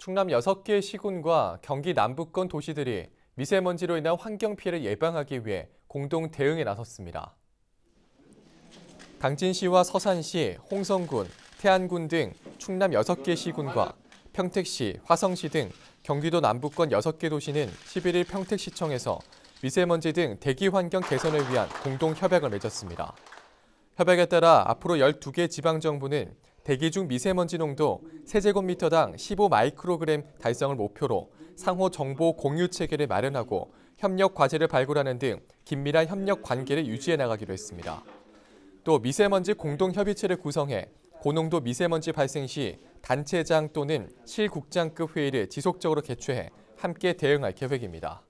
충남 6개 시군과 경기 남부권 도시들이 미세먼지로 인한 환경 피해를 예방하기 위해 공동 대응에 나섰습니다. 강진시와 서산시, 홍성군, 태안군 등 충남 6개 시군과 평택시, 화성시 등 경기도 남부권 6개 도시는 11일 평택시청에서 미세먼지 등 대기 환경 개선을 위한 공동 협약을 맺었습니다. 협약에 따라 앞으로 12개 지방정부는 대기 중 미세먼지 농도 세제곱미터당 15마이크로그램 달성을 목표로 상호 정보 공유 체계를 마련하고 협력 과제를 발굴하는 등 긴밀한 협력 관계를 유지해 나가기로 했습니다. 또 미세먼지 공동 협의체를 구성해 고농도 미세먼지 발생 시 단체장 또는 실국장급 회의를 지속적으로 개최해 함께 대응할 계획입니다.